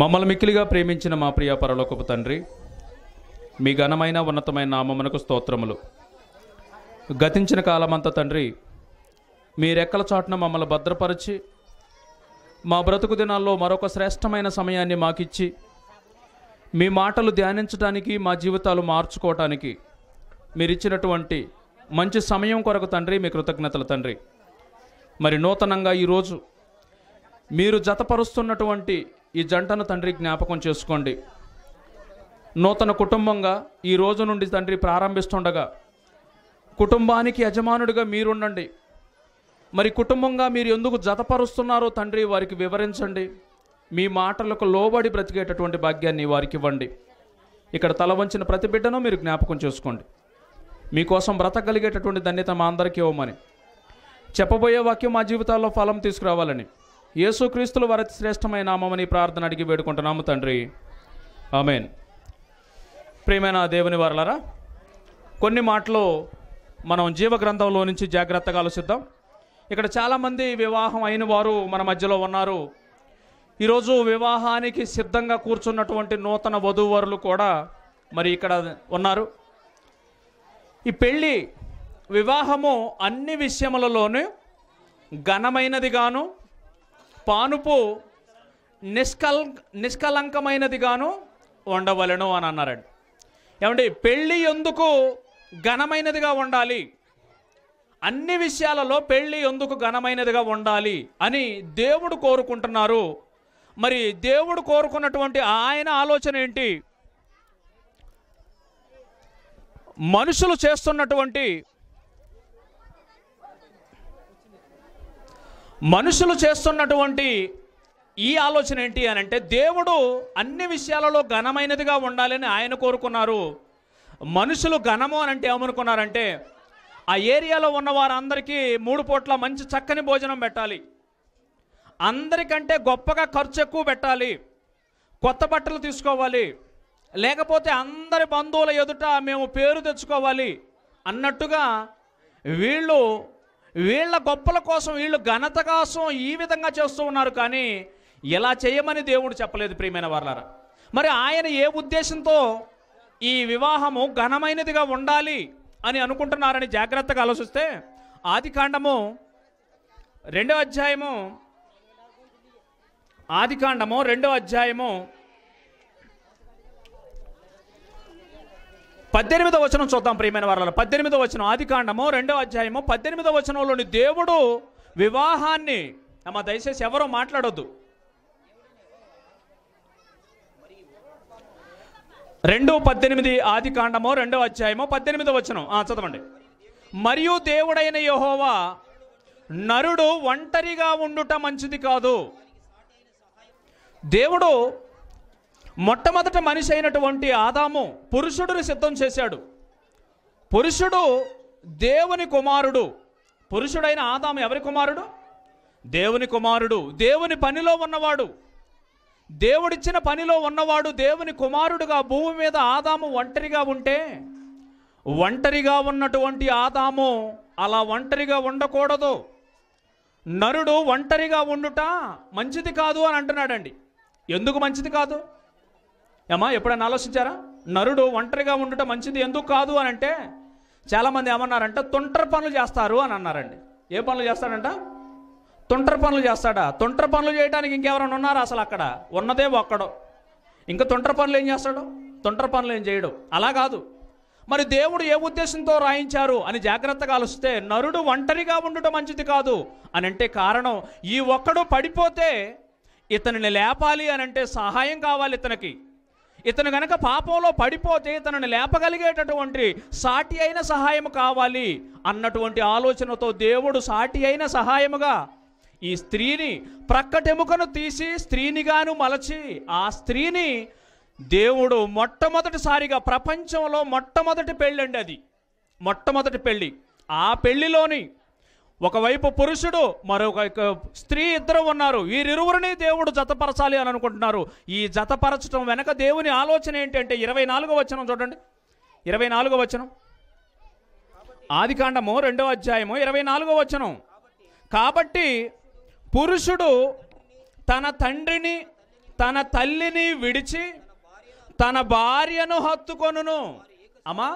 మమ్మల్ని మిక్కిలిగా ప్రేమించిన మా ప్రియ పరలోకపు తండ్రి మీ ఘనమైన ఉన్నతమైన నామమునకు స్తోత్రములు గతించిన కాలమంతా తండ్రి మీ రెక్కల చాటున మమ్మల్ని భద్రపరిచి మా బ్రతుకు దినాల్లో మరొక శ్రేష్టమైన సమయాన్ని మాకిచ్చి మీ మాటలు ధ్యానించడానికి మా జీవితాలు మార్చుకోవటానికి మీరిచ్చినటువంటి మంచి సమయం కొరకు తండ్రి మీ కృతజ్ఞతలు తండ్రి మరి నూతనంగా ఈరోజు మీరు జతపరుస్తున్నటువంటి ఈ జంటను తండ్రి జ్ఞాపకం చేసుకోండి నూతన కుటుంబంగా ఈ రోజు నుండి తండ్రి ప్రారంభిస్తుండగా కుటుంబానికి యజమానుడిగా మీరుండండి మరి కుటుంబంగా మీరు ఎందుకు జతపరుస్తున్నారో తండ్రి వారికి వివరించండి మీ మాటలకు లోబడి బ్రతికేటటువంటి భాగ్యాన్ని వారికి ఇవ్వండి ఇక్కడ తల వంచిన ప్రతి బిడ్డను మీరు జ్ఞాపకం చేసుకోండి మీకోసం బ్రతకగలిగేటటువంటి ధన్యత మా అందరికీ ఇవ్వమని చెప్పబోయే వాక్యం మా జీవితాల్లో ఫలం తీసుకురావాలని యేసుక్రీస్తుల వారి శ్రేష్టమైన నామని ప్రార్థన అడిగి వేడుకుంటున్నాము తండ్రి ఆమెన్ ప్రియమైన దేవుని వారలరా కొన్ని మాటలు మనం జీవగ్రంథంలో నుంచి జాగ్రత్తగా ఆలోచిద్దాం ఇక్కడ చాలామంది వివాహం అయిన వారు మన మధ్యలో ఉన్నారు ఈరోజు వివాహానికి సిద్ధంగా కూర్చున్నటువంటి నూతన వధూవరులు కూడా మరి ఇక్కడ ఉన్నారు ఈ పెళ్ళి వివాహము అన్ని విషయములలోనూ ఘనమైనదిగాను పానుపు నిష్కల్ నిష్కలంకమైనదిగాను ఉండవలను అని అన్నారండి ఏమంటే పెళ్ళి ఎందుకు ఘనమైనదిగా ఉండాలి అన్ని విషయాలలో పెళ్ళి ఎందుకు ఘనమైనదిగా ఉండాలి అని దేవుడు కోరుకుంటున్నారు మరి దేవుడు కోరుకున్నటువంటి ఆయన ఆలోచన ఏంటి మనుషులు చేస్తున్నటువంటి మనుషులు చేస్తున్నటువంటి ఈ ఆలోచన ఏంటి అని అంటే దేవుడు అన్ని విషయాలలో ఘనమైనదిగా ఉండాలని ఆయన కోరుకున్నారు మనుషులు ఘనము అని అంటే ఏమనుకున్నారంటే ఆ ఏరియాలో ఉన్న వారందరికీ మూడు పూట్ల మంచి చక్కని భోజనం పెట్టాలి అందరికంటే గొప్పగా ఖర్చు ఎక్కువ పెట్టాలి కొత్త బట్టలు తీసుకోవాలి లేకపోతే అందరి బంధువుల ఎదుట మేము పేరు తెచ్చుకోవాలి అన్నట్టుగా వీళ్ళు వీళ్ళ గొప్పల కోసం వీళ్ళు ఘనత కోసం ఈ విధంగా చేస్తూ ఉన్నారు కానీ ఎలా చేయమని దేవుడు చెప్పలేదు ప్రియమైన వాళ్ళారా మరి ఆయన ఏ ఉద్దేశంతో ఈ వివాహము ఘనమైనదిగా ఉండాలి అని అనుకుంటున్నారని జాగ్రత్తగా ఆలోచిస్తే ఆది కాండము రెండో అధ్యాయము ఆది కాండము రెండో అధ్యాయము పద్దెనిమిదో వచనం చూద్దాం ప్రియమైన వారాలు పద్దెనిమిదో వచనం ఆది కాండము రెండో అధ్యాయము పద్దెనిమిదో వచనంలోని దేవుడు వివాహాన్ని అమ్మ దయచేసి ఎవరో మాట్లాడొద్దు రెండో పద్దెనిమిది ఆది కాండమో రెండో అధ్యాయమో పద్దెనిమిదో వచనం చదవండి మరియు దేవుడైన యహోవా నరుడు ఒంటరిగా ఉండుట మంచిది కాదు దేవుడు మొట్టమొదట మనిషి అయినటువంటి ఆదాము పురుషుడిని సిద్ధం చేశాడు పురుషుడు దేవుని కుమారుడు పురుషుడైన ఆదాము ఎవరి కుమారుడు దేవుని కుమారుడు దేవుని పనిలో ఉన్నవాడు దేవుడిచ్చిన పనిలో ఉన్నవాడు దేవుని కుమారుడుగా భూమి మీద ఆదాము ఒంటరిగా ఉంటే ఒంటరిగా ఉన్నటువంటి ఆదాము అలా ఒంటరిగా ఉండకూడదు నరుడు ఒంటరిగా ఉండుట మంచిది కాదు అని అంటున్నాడండి ఎందుకు మంచిది కాదు ఏమా ఎప్పుడైనా ఆలోచించారా నరుడు ఒంటరిగా ఉండటం మంచిది ఎందుకు కాదు అని అంటే చాలామంది ఏమన్నారంటే తొంటర పనులు చేస్తారు అని అన్నారండి ఏ పనులు చేస్తాడంట తొంటర పనులు చేస్తాడా తొంటర పనులు చేయడానికి ఇంకెవరైనా ఉన్నారా అసలు అక్కడ ఉన్నదే ఒక్కడు ఇంకా తొంటర పనులు ఏం చేస్తాడు తొంటర పనులు ఏం చేయడు అలా కాదు మరి దేవుడు ఏ ఉద్దేశంతో రాయించారు అని జాగ్రత్తగా ఆలోచిస్తే నరుడు ఒంటరిగా ఉండటం మంచిది కాదు అని అంటే కారణం ఈ ఒక్కడు పడిపోతే ఇతనిని లేపాలి అని అంటే సహాయం కావాలి ఇతనికి ఇతను గనక పాపంలో పడిపోతే ఇతను లేపగలిగేటటువంటి సాటి అయిన సహాయం కావాలి అన్నటువంటి ఆలోచనతో దేవుడు సాటి అయిన సహాయముగా ఈ స్త్రీని ప్రక్కటెముకను తీసి స్త్రీనిగాను మలచి ఆ స్త్రీని దేవుడు మొట్టమొదటిసారిగా ప్రపంచంలో మొట్టమొదటి పెళ్ళండి అది మొట్టమొదటి పెళ్ళి ఆ పెళ్లిలోని ఒకవైపు పురుషుడు మరొక స్త్రీ ఇద్దరు ఉన్నారు వీరిరువురిని దేవుడు జతపరచాలి అని అనుకుంటున్నారు ఈ జతపరచడం వెనక దేవుని ఆలోచన ఏంటంటే ఇరవై నాలుగో వచనం చూడండి ఇరవై నాలుగో వచనం ఆదికాండము రెండో అధ్యాయము ఇరవై నాలుగో వచనం కాబట్టి పురుషుడు తన తండ్రిని తన తల్లిని విడిచి తన భార్యను హత్తుకొనును అమ్మా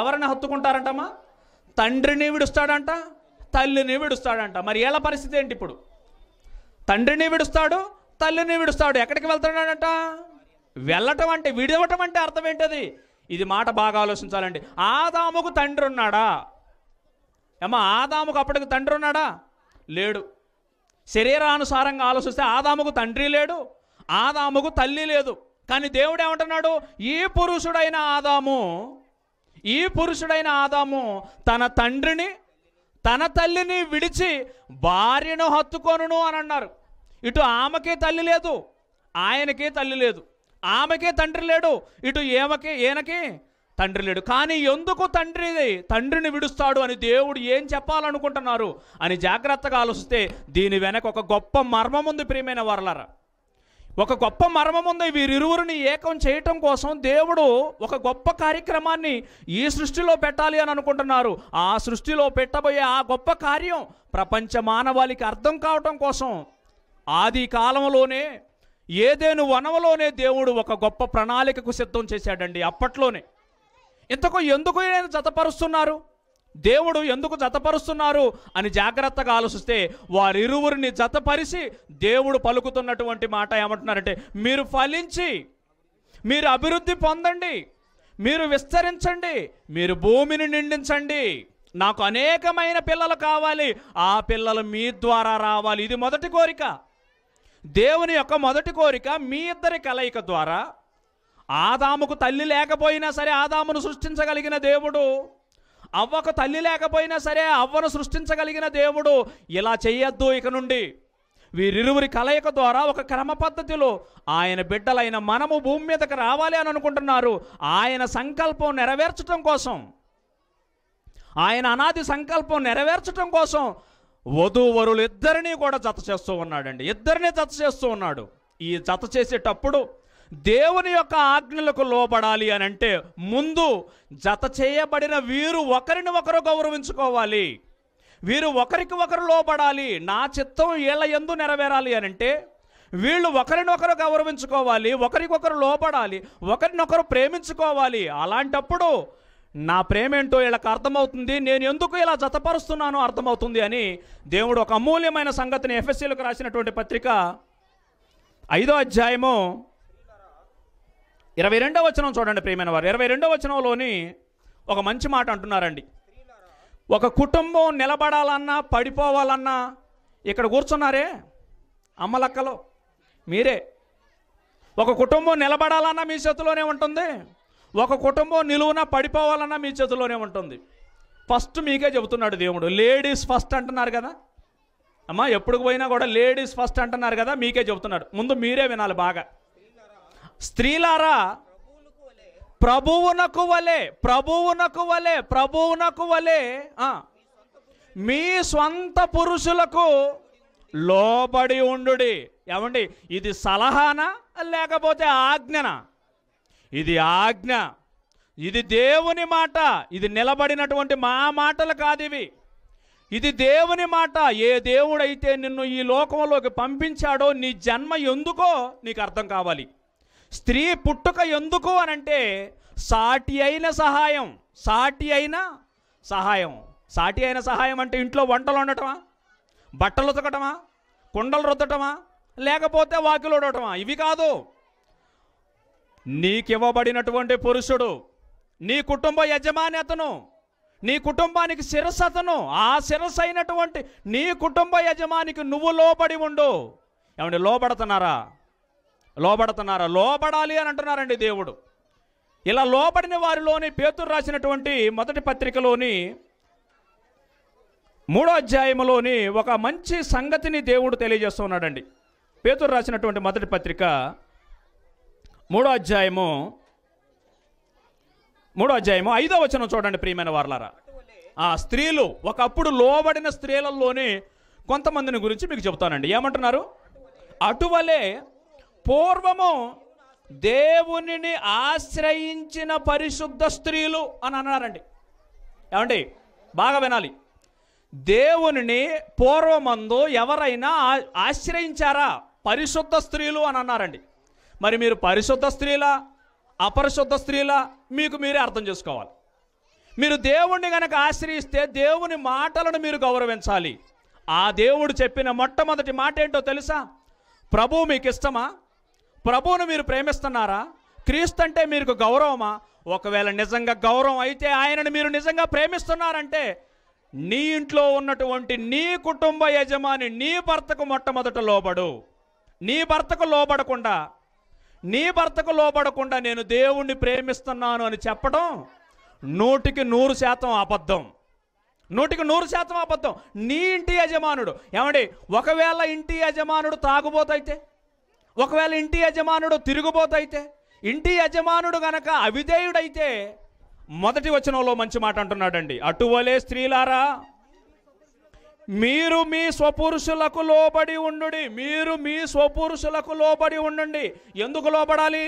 ఎవరిని హత్తుకుంటారంటమ్మా తండ్రిని విడుస్తాడంట తల్లిని విడుస్తాడంట మరి ఎలా పరిస్థితి ఏంటి ఇప్పుడు తండ్రిని విడుస్తాడు తల్లిని విడుస్తాడు ఎక్కడికి వెళ్తున్నాడంట వెళ్ళటం అంటే విడవటం అంటే అర్థం ఏంటది ఇది మాట బాగా ఆలోచించాలండి ఆదాముకు తండ్రి ఉన్నాడా ఏమా ఆదాముకు అప్పటికి తండ్రి ఉన్నాడా లేడు శరీరానుసారంగా ఆలోచిస్తే ఆదాముకు తండ్రి లేడు ఆదాముకు తల్లి లేదు కానీ దేవుడు ఏమంటున్నాడు ఈ పురుషుడైన ఆదాము ఈ పురుషుడైన ఆదాము తన తండ్రిని తన తల్లిని విడిచి భార్యను హత్తుకొనును అని అన్నారు ఇటు ఆమెకే తల్లి లేదు ఆయనకే తల్లి లేదు ఆమెకే తండ్రి లేడు ఇటు ఏమకే ఏనకే తండ్రి లేడు కానీ ఎందుకు తండ్రి తండ్రిని విడుస్తాడు అని దేవుడు ఏం చెప్పాలనుకుంటున్నారు అని జాగ్రత్తగా ఆలోచిస్తే దీని వెనక ఒక గొప్ప మర్మం ఉంది ప్రియమైన వర్లరా ఒక గొప్ప మర్మం ఉంది వీరిరువురిని ఏకం చేయటం కోసం దేవుడు ఒక గొప్ప కార్యక్రమాన్ని ఈ సృష్టిలో పెట్టాలి అని అనుకుంటున్నారు ఆ సృష్టిలో పెట్టబోయే ఆ గొప్ప కార్యం ప్రపంచ మానవాళికి అర్థం కావటం కోసం ఆది కాలంలోనే ఏదేను వనవలోనే దేవుడు ఒక గొప్ప ప్రణాళికకు సిద్ధం చేశాడండి అప్పట్లోనే ఇంతకు ఎందుకు నేను జతపరుస్తున్నారు దేవుడు ఎందుకు జతపరుస్తున్నారు అని జాగ్రత్తగా ఆలోచిస్తే వారిరువురిని జతపరిచి దేవుడు పలుకుతున్నటువంటి మాట ఏమంటున్నారంటే మీరు ఫలించి మీరు అభివృద్ధి పొందండి మీరు విస్తరించండి మీరు భూమిని నిండించండి నాకు అనేకమైన పిల్లలు కావాలి ఆ పిల్లలు మీ ద్వారా రావాలి ఇది మొదటి కోరిక దేవుని యొక్క మొదటి కోరిక మీ ఇద్దరి కలయిక ద్వారా ఆదాముకు తల్లి లేకపోయినా సరే ఆదామును సృష్టించగలిగిన దేవుడు అవ్వకు తల్లి లేకపోయినా సరే అవ్వను సృష్టించగలిగిన దేవుడు ఇలా చేయొద్దు ఇక నుండి వీరిరువురి కలయిక ద్వారా ఒక క్రమ పద్ధతిలో ఆయన బిడ్డలైన మనము భూమి మీదకి రావాలి అని అనుకుంటున్నారు ఆయన సంకల్పం నెరవేర్చడం కోసం ఆయన అనాది సంకల్పం నెరవేర్చడం కోసం వధూవరులు ఇద్దరినీ కూడా జత చేస్తూ ఉన్నాడండి ఇద్దరినీ జత చేస్తూ ఉన్నాడు ఈ జత చేసేటప్పుడు దేవుని యొక్క ఆజ్ఞలకు లోబడాలి అని అంటే ముందు జత చేయబడిన వీరు ఒకరిని ఒకరు గౌరవించుకోవాలి వీరు ఒకరికి ఒకరు లోబడాలి నా చిత్తం వీళ్ళ ఎందు నెరవేరాలి అని అంటే వీళ్ళు ఒకరినొకరు గౌరవించుకోవాలి ఒకరికొకరు లోపడాలి ఒకరినొకరు ప్రేమించుకోవాలి అలాంటప్పుడు నా ప్రేమేంటో వీళ్ళకి అర్థమవుతుంది నేను ఎందుకు ఇలా జతపరుస్తున్నానో అర్థమవుతుంది అని దేవుడు ఒక అమూల్యమైన సంగతిని ఎఫ్ఎస్సీలకు రాసినటువంటి పత్రిక ఐదో అధ్యాయము ఇరవై రెండవ వచనం చూడండి ప్రియమైన వారు ఇరవై రెండో వచనంలోని ఒక మంచి మాట అంటున్నారండి ఒక కుటుంబం నిలబడాలన్నా పడిపోవాలన్నా ఇక్కడ కూర్చున్నారే అమ్మలక్కలో మీరే ఒక కుటుంబం నిలబడాలన్నా మీ చేతిలోనే ఉంటుంది ఒక కుటుంబం నిలువున పడిపోవాలన్నా మీ చేతిలోనే ఉంటుంది ఫస్ట్ మీకే చెబుతున్నాడు దేవుడు లేడీస్ ఫస్ట్ అంటున్నారు కదా అమ్మా ఎప్పుడు పోయినా కూడా లేడీస్ ఫస్ట్ అంటున్నారు కదా మీకే చెబుతున్నాడు ముందు మీరే వినాలి బాగా స్త్రీలారా ప్రభువునకు వలే ప్రభువునకు వలే ప్రభువునకు వలే మీ స్వంత పురుషులకు లోబడి ఉండు ఏమండి ఇది సలహానా లేకపోతే ఆజ్ఞనా ఇది ఆజ్ఞ ఇది దేవుని మాట ఇది నిలబడినటువంటి మా మాటలు కాదు ఇవి ఇది దేవుని మాట ఏ దేవుడైతే నిన్ను ఈ లోకంలోకి పంపించాడో నీ జన్మ ఎందుకో నీకు అర్థం కావాలి స్త్రీ పుట్టుక ఎందుకు అనంటే సాటి అయిన సహాయం సాటి అయిన సహాయం సాటి అయిన సహాయం అంటే ఇంట్లో వంటలు వండటమా బట్టలు ఉతకటమా కుండలు రుద్దటమా లేకపోతే వాకిలు ఉండటమా ఇవి కాదు నీకివ్వబడినటువంటి పురుషుడు నీ కుటుంబ యజమాని అతను నీ కుటుంబానికి శిరస్సు అతను ఆ శిరస్సు అయినటువంటి నీ కుటుంబ యజమానికి నువ్వు లోబడి ఉండు ఏమంటే లోబడుతున్నారా లోబడుతున్నారా లోబడాలి అని అంటున్నారండి దేవుడు ఇలా లోబడిన వారిలోని పేతురు రాసినటువంటి మొదటి పత్రికలోని మూడో అధ్యాయంలోని ఒక మంచి సంగతిని దేవుడు తెలియజేస్తున్నాడండి పేతురు రాసినటువంటి మొదటి పత్రిక మూడో అధ్యాయము మూడో అధ్యాయము ఐదో వచనం చూడండి ప్రియమైన వార్లారా ఆ స్త్రీలు ఒకప్పుడు లోబడిన స్త్రీలలోని కొంతమందిని గురించి మీకు చెబుతానండి ఏమంటున్నారు అటువలే పూర్వము దేవుని ఆశ్రయించిన పరిశుద్ధ స్త్రీలు అని అన్నారండి ఏమండి బాగా వినాలి దేవుని పూర్వమందు ఎవరైనా ఆశ్రయించారా పరిశుద్ధ స్త్రీలు అని అన్నారండి మరి మీరు పరిశుద్ధ స్త్రీలా అపరిశుద్ధ స్త్రీలా మీకు మీరే అర్థం చేసుకోవాలి మీరు దేవుణ్ణి గనక ఆశ్రయిస్తే దేవుని మాటలను మీరు గౌరవించాలి ఆ దేవుడు చెప్పిన మొట్టమొదటి మాట ఏంటో తెలుసా ప్రభు మీకు ఇష్టమా ప్రభువును మీరు ప్రేమిస్తున్నారా క్రీస్తు అంటే మీకు గౌరవమా ఒకవేళ నిజంగా గౌరవం అయితే ఆయనను మీరు నిజంగా ప్రేమిస్తున్నారంటే నీ ఇంట్లో ఉన్నటువంటి నీ కుటుంబ యజమాని నీ భర్తకు మొట్టమొదట లోబడు నీ భర్తకు లోబడకుండా నీ భర్తకు లోబడకుండా నేను దేవుణ్ణి ప్రేమిస్తున్నాను అని చెప్పడం నూటికి నూరు శాతం అబద్ధం నూటికి నూరు శాతం అబద్ధం నీ ఇంటి యజమానుడు ఏమండి ఒకవేళ ఇంటి యజమానుడు తాగుబోతైతే ఒకవేళ ఇంటి యజమానుడు తిరుగుబోతైతే ఇంటి యజమానుడు గనక అవిధేయుడైతే మొదటి వచనంలో మంచి మాట అంటున్నాడండి అటువలే స్త్రీలారా మీరు మీ స్వపురుషులకు లోబడి ఉండు మీరు మీ స్వపురుషులకు లోబడి ఉండండి ఎందుకు లోబడాలి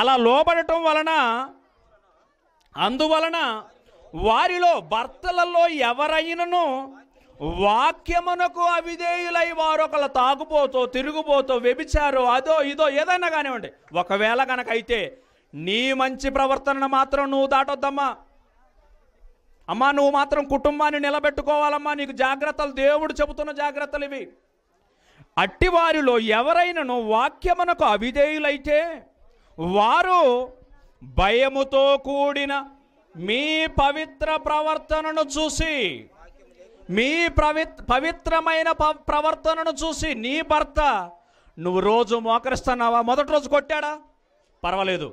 అలా లోబడటం వలన అందువలన వారిలో భర్తలలో ఎవరైనను వాక్యమునకు అవిధేయులై వారు ఒకళ్ళ తాగుపోతో తిరుగుపోతో వ్యభిచారో అదో ఇదో ఏదైనా కానివ్వండి ఒకవేళ కనుకైతే నీ మంచి ప్రవర్తనను మాత్రం నువ్వు దాటొద్దమ్మా అమ్మా నువ్వు మాత్రం కుటుంబాన్ని నిలబెట్టుకోవాలమ్మా నీకు జాగ్రత్తలు దేవుడు చెబుతున్న జాగ్రత్తలు ఇవి అట్టివారిలో ఎవరైనాను వాక్యమునకు అవిధేయులైతే వారు భయముతో కూడిన మీ పవిత్ర ప్రవర్తనను చూసి మీ పవి పవిత్రమైన ప్రవర్తనను చూసి నీ భర్త నువ్వు రోజు మోకరిస్తున్నావా మొదటి రోజు కొట్టాడా పర్వాలేదు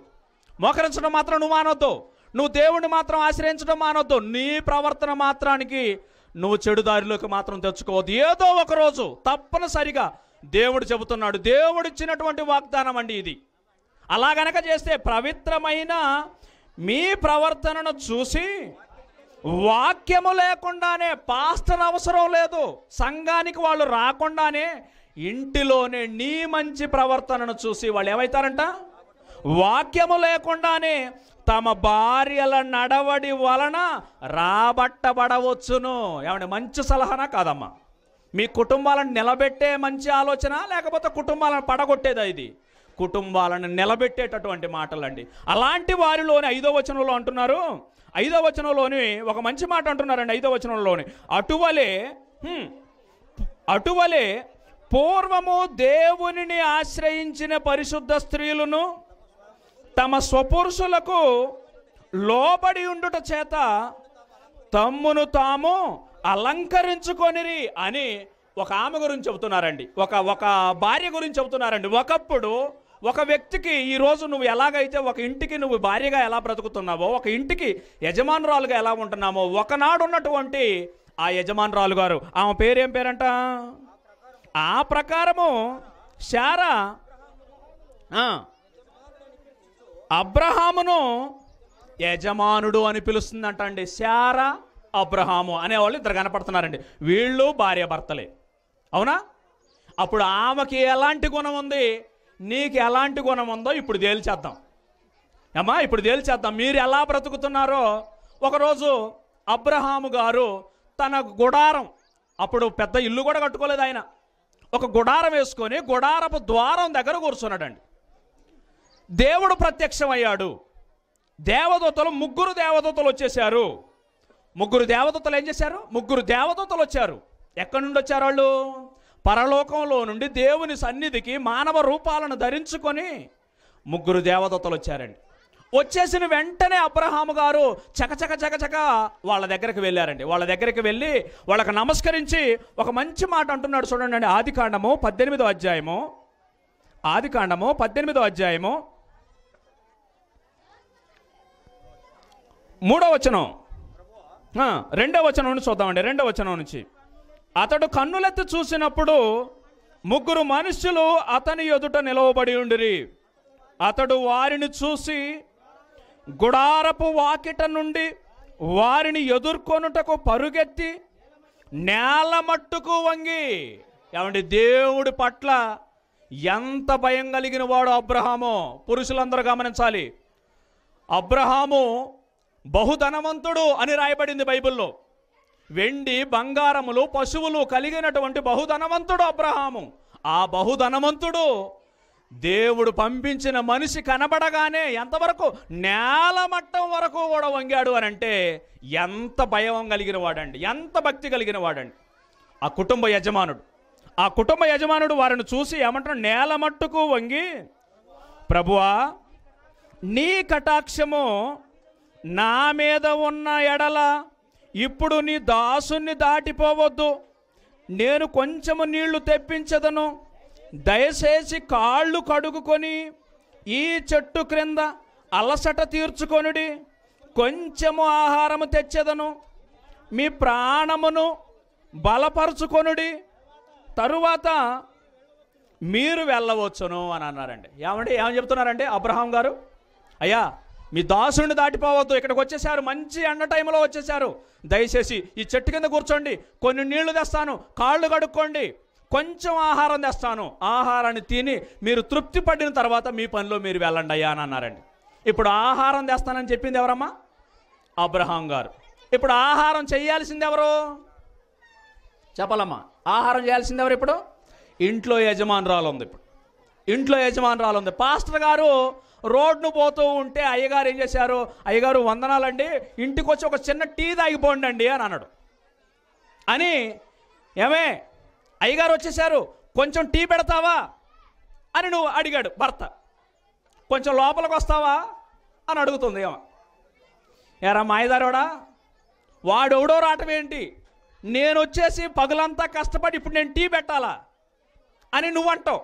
మోకరించడం మాత్రం నువ్వు మానవద్దు నువ్వు దేవుణ్ణి మాత్రం ఆశ్రయించడం మానవద్దు నీ ప్రవర్తన మాత్రానికి నువ్వు చెడుదారిలోకి మాత్రం తెచ్చుకోవద్దు ఏదో ఒక రోజు తప్పనిసరిగా దేవుడు చెబుతున్నాడు దేవుడు ఇచ్చినటువంటి వాగ్దానం అండి ఇది అలాగనక చేస్తే పవిత్రమైన మీ ప్రవర్తనను చూసి వాక్యము లేకుండానే పాస్టర్ అవసరం లేదు సంఘానికి వాళ్ళు రాకుండానే ఇంటిలోనే నీ మంచి ప్రవర్తనను చూసి వాళ్ళు ఏమవుతారంట వాక్యము లేకుండానే తమ భార్యల నడవడి వలన రాబట్టబడవచ్చును ఏమంటే మంచి సలహానా కాదమ్మా మీ కుటుంబాలను నిలబెట్టే మంచి ఆలోచన లేకపోతే కుటుంబాలను పడగొట్టేదా ఇది కుటుంబాలను నిలబెట్టేటటువంటి మాటలండి అలాంటి వారిలోని ఐదో వచనంలో అంటున్నారు ఐదవ వచనంలోని ఒక మంచి మాట అంటున్నారండి ఐదవ వచనంలోని అటువలే అటువలే పూర్వము దేవునిని ఆశ్రయించిన పరిశుద్ధ స్త్రీలను తమ స్వపురుషులకు లోబడి ఉండుట చేత తమ్మును తాము అలంకరించుకొనిరి అని ఒక ఆమె గురించి చెబుతున్నారండి ఒక ఒక భార్య గురించి చెబుతున్నారండి ఒకప్పుడు ఒక వ్యక్తికి ఈరోజు నువ్వు ఎలాగైతే ఒక ఇంటికి నువ్వు భార్యగా ఎలా బ్రతుకుతున్నావో ఒక ఇంటికి యజమానురాలుగా ఎలా ఉంటున్నామో ఒకనాడు ఉన్నటువంటి ఆ యజమానురాలు గారు ఆమె పేరేం పేరంట ఆ ప్రకారము శారా అబ్రహామును యజమానుడు అని పిలుస్తుందంట అండి శారా అబ్రహాము అనేవాళ్ళు ఇద్దరు కనపడుతున్నారండి వీళ్ళు భార్య భర్తలే అవునా అప్పుడు ఆమెకి ఎలాంటి గుణం ఉంది నీకు ఎలాంటి గుణం ఉందో ఇప్పుడు తేల్చేద్దాం అమ్మా ఇప్పుడు తేల్చేద్దాం మీరు ఎలా బ్రతుకుతున్నారో ఒకరోజు అబ్రహాము గారు తన గుడారం అప్పుడు పెద్ద ఇల్లు కూడా కట్టుకోలేదు ఆయన ఒక గుడారం వేసుకొని గుడారపు ద్వారం దగ్గర కూర్చున్నాడండి దేవుడు ప్రత్యక్షమయ్యాడు దేవదూతలు ముగ్గురు దేవదూతలు వచ్చేసారు ముగ్గురు దేవదూతలు ఏం చేశారు ముగ్గురు దేవదూతలు వచ్చారు ఎక్కడి నుండి వచ్చారు వాళ్ళు పరలోకంలో నుండి దేవుని సన్నిధికి మానవ రూపాలను ధరించుకొని ముగ్గురు దేవదత్తలు వచ్చారండి వచ్చేసిన వెంటనే అబ్రహాము గారు చకచక చకచక వాళ్ళ దగ్గరికి వెళ్ళారండి వాళ్ళ దగ్గరికి వెళ్ళి వాళ్ళకి నమస్కరించి ఒక మంచి మాట అంటున్నాడు చూడండి అండి ఆది కాండము పద్దెనిమిదో అధ్యాయము ఆది కాండము పద్దెనిమిదో అధ్యాయము మూడో వచనం రెండో వచనం నుంచి చూద్దామండి రెండో వచనం నుంచి అతడు కన్నులెత్తి చూసినప్పుడు ముగ్గురు మనుషులు అతని ఎదుట నిలవబడి ఉండిరి అతడు వారిని చూసి గుడారపు వాకిట నుండి వారిని ఎదుర్కొనుటకు పరుగెత్తి నేల మట్టుకు వంగి ఏమంటే దేవుడి పట్ల ఎంత భయం కలిగిన వాడు అబ్రహాము పురుషులందరూ గమనించాలి అబ్రహాము బహుధనవంతుడు అని రాయబడింది బైబిల్లో వెండి బంగారములు పశువులు కలిగినటువంటి బహుధనవంతుడు అబ్రహాము ఆ బహుధనవంతుడు దేవుడు పంపించిన మనిషి కనబడగానే ఎంతవరకు నేల మట్టం వరకు కూడా వంగాడు అని అంటే ఎంత భయం కలిగిన వాడండి ఎంత భక్తి కలిగిన వాడండి ఆ కుటుంబ యజమానుడు ఆ కుటుంబ యజమానుడు వారిని చూసి ఏమంటాడు నేల మట్టుకు వంగి ప్రభువా నీ కటాక్షము నా మీద ఉన్న ఎడల ఇప్పుడు నీ దాసుని దాటిపోవద్దు నేను కొంచెము నీళ్లు తెప్పించదను దయచేసి కాళ్ళు కడుగుకొని ఈ చెట్టు క్రింద అలసట తీర్చుకొనుడి కొంచెము ఆహారము తెచ్చేదను మీ ప్రాణమును బలపరుచుకొనుడి తరువాత మీరు వెళ్ళవచ్చును అని అన్నారండి ఏమండి ఏమని చెప్తున్నారండి అబ్రహాం గారు అయ్యా మీ దాసుని దాటిపోవద్దు ఇక్కడికి వచ్చేసారు మంచి ఎండ టైంలో వచ్చేసారు దయచేసి ఈ చెట్టు కింద కూర్చోండి కొన్ని నీళ్లు తెస్తాను కాళ్ళు కడుక్కోండి కొంచెం ఆహారం తెస్తాను ఆహారాన్ని తిని మీరు తృప్తి పడిన తర్వాత మీ పనిలో మీరు వెళ్ళండి అయ్యా అని అన్నారండి ఇప్పుడు ఆహారం తెస్తానని చెప్పింది ఎవరమ్మా అబ్రహాం గారు ఇప్పుడు ఆహారం చేయాల్సింది ఎవరు చెప్పాలమ్మా ఆహారం చేయాల్సింది ఎవరు ఇప్పుడు ఇంట్లో యజమానురాలు ఉంది ఇప్పుడు ఇంట్లో యజమానురాలు ఉంది పాస్టర్ గారు రోడ్ను పోతూ ఉంటే అయ్యగారు ఏం చేశారు అయ్యగారు వందనాలండి ఇంటికి వచ్చి ఒక చిన్న టీ తాగిపోండి అండి అని అన్నాడు అని ఏమే అయ్యగారు వచ్చేసారు కొంచెం టీ పెడతావా అని నువ్వు అడిగాడు భర్త కొంచెం లోపలికి వస్తావా అని అడుగుతుంది ఏమో ఎరా మాయదారోడా వాడెవడో రావటం ఏంటి నేను వచ్చేసి పగులంతా కష్టపడి ఇప్పుడు నేను టీ పెట్టాలా అని నువ్వు అంటావు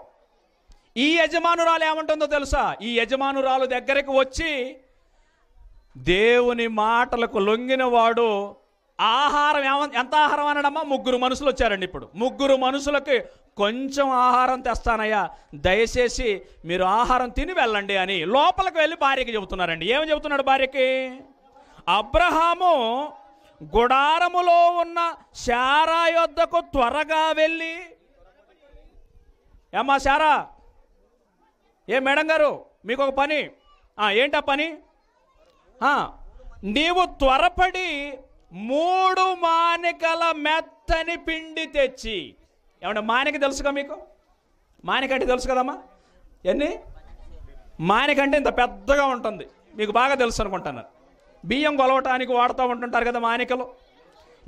ఈ యజమానురాలు ఏమంటుందో తెలుసా ఈ యజమానురాలు దగ్గరికి వచ్చి దేవుని మాటలకు లొంగినవాడు ఆహారం ఎంత ఆహారం అనడమ్మా ముగ్గురు మనుషులు వచ్చారండి ఇప్పుడు ముగ్గురు మనుషులకి కొంచెం ఆహారం తెస్తానయ్యా దయచేసి మీరు ఆహారం తిని వెళ్ళండి అని లోపలికి వెళ్ళి భార్యకి చెబుతున్నారండి ఏమి చెబుతున్నాడు భార్యకి అబ్రహాము గుడారములో ఉన్న శారా యొద్దకు త్వరగా వెళ్ళి ఏమ్మా శారా ఏ మేడం గారు మీకు ఒక పని ఏంటా పని నీవు త్వరపడి మూడు మానికల మెత్తని పిండి తెచ్చి ఏమన్నా మానిక తెలుసుగా మీకు మానిక అంటే తెలుసు కదమ్మా ఎన్ని మానిక అంటే ఇంత పెద్దగా ఉంటుంది మీకు బాగా తెలుసు అనుకుంటున్నారు బియ్యం కొలవటానికి వాడుతూ ఉంటుంటారు కదా మానికలు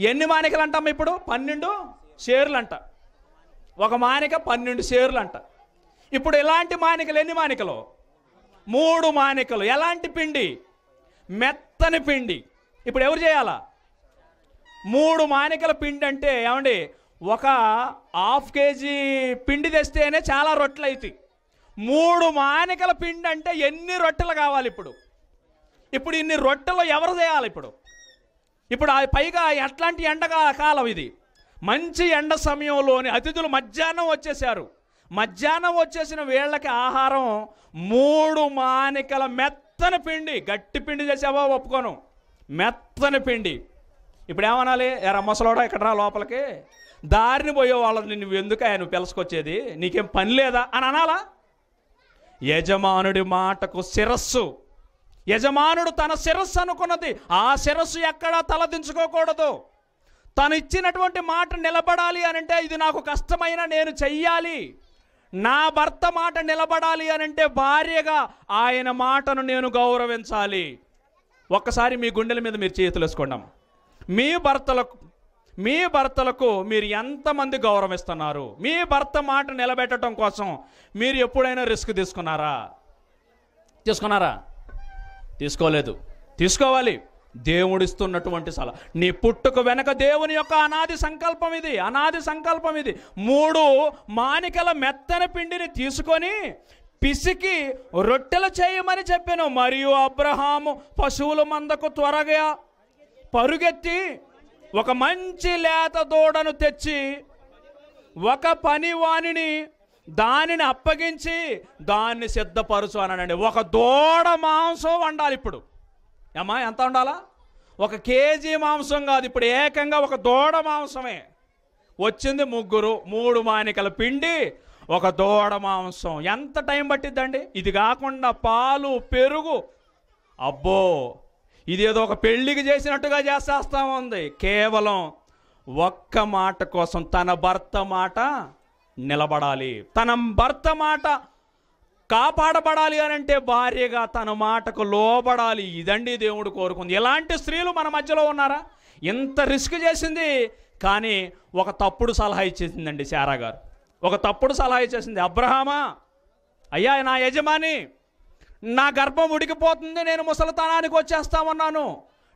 ఎన్ని మానికలు అంటాం ఇప్పుడు పన్నెండు షేర్లు అంట ఒక మానిక పన్నెండు షేర్లు అంట ఇప్పుడు ఎలాంటి మానికలు ఎన్ని మానికలు మూడు మానికలు ఎలాంటి పిండి మెత్తని పిండి ఇప్పుడు ఎవరు చేయాలా మూడు మానికల పిండి అంటే ఏమండి ఒక హాఫ్ కేజీ పిండి తెస్తేనే చాలా రొట్టెలు అవుతాయి మూడు మానికల పిండి అంటే ఎన్ని రొట్టెలు కావాలి ఇప్పుడు ఇప్పుడు ఇన్ని రొట్టెలు ఎవరు చేయాలి ఇప్పుడు ఇప్పుడు పైగా ఎట్లాంటి ఎండ కాలం ఇది మంచి ఎండ సమయంలోని అతిథులు మధ్యాహ్నం వచ్చేసారు మధ్యాహ్నం వచ్చేసిన వీళ్ళకి ఆహారం మూడు మానికల మెత్తని పిండి గట్టి పిండి చేసావా ఒప్పుకోను మెత్తని పిండి ఇప్పుడు ఏమనాలి ఎరా ముసలోడా ఇక్కడ రా లోపలికి దారిని పోయే వాళ్ళని నువ్వు ఎందుకు ఆయన పిలుసుకొచ్చేది నీకేం పని లేదా అని అనాలా యజమానుడి మాటకు శిరస్సు యజమానుడు తన శిరస్సు అనుకున్నది ఆ శిరస్సు ఎక్కడా తలదించుకోకూడదు తను ఇచ్చినటువంటి మాట నిలబడాలి అని అంటే ఇది నాకు కష్టమైన నేను చెయ్యాలి నా భర్త మాట నిలబడాలి అని అంటే భార్యగా ఆయన మాటను నేను గౌరవించాలి ఒక్కసారి మీ గుండెల మీద మీరు చేతులు వేసుకోండి మీ భర్తలకు మీ భర్తలకు మీరు ఎంతమంది గౌరవిస్తున్నారు మీ భర్త మాట నిలబెట్టడం కోసం మీరు ఎప్పుడైనా రిస్క్ తీసుకున్నారా తీసుకున్నారా తీసుకోలేదు తీసుకోవాలి దేవుడిస్తున్నటువంటి సలహా నీ పుట్టుక వెనక దేవుని యొక్క అనాది సంకల్పం ఇది అనాది సంకల్పం ఇది మూడు మానికల మెత్తని పిండిని తీసుకొని పిసికి రొట్టెలు చేయమని చెప్పాను మరియు అబ్రహాము పశువుల మందకు త్వరగా పరుగెత్తి ఒక మంచి లేత దూడను తెచ్చి ఒక పనివాణిని దానిని అప్పగించి దాన్ని సిద్ధపరచు అనండి ఒక దూడ మాంసం వండాలి ఇప్పుడు అమ్మా ఎంత ఉండాలా ఒక కేజీ మాంసం కాదు ఇప్పుడు ఏకంగా ఒక దూడ మాంసమే వచ్చింది ముగ్గురు మూడు మానికల పిండి ఒక దూడ మాంసం ఎంత టైం పట్టిద్దండి ఇది కాకుండా పాలు పెరుగు అబ్బో ఇదేదో ఒక పెళ్లికి చేసినట్టుగా చేసేస్తా ఉంది కేవలం ఒక్క మాట కోసం తన భర్త మాట నిలబడాలి తన భర్త మాట కాపాడబడాలి అని అంటే భార్యగా తన మాటకు లోబడాలి ఇదండి దేవుడు కోరుకుంది ఎలాంటి స్త్రీలు మన మధ్యలో ఉన్నారా ఇంత రిస్క్ చేసింది కానీ ఒక తప్పుడు సలహా ఇచ్చేసిందండి శారా గారు ఒక తప్పుడు సలహా ఇచ్చేసింది అబ్రహామా అయ్యా నా యజమాని నా గర్భం ఉడికిపోతుంది నేను ముసలితనానికి వచ్చేస్తామన్నాను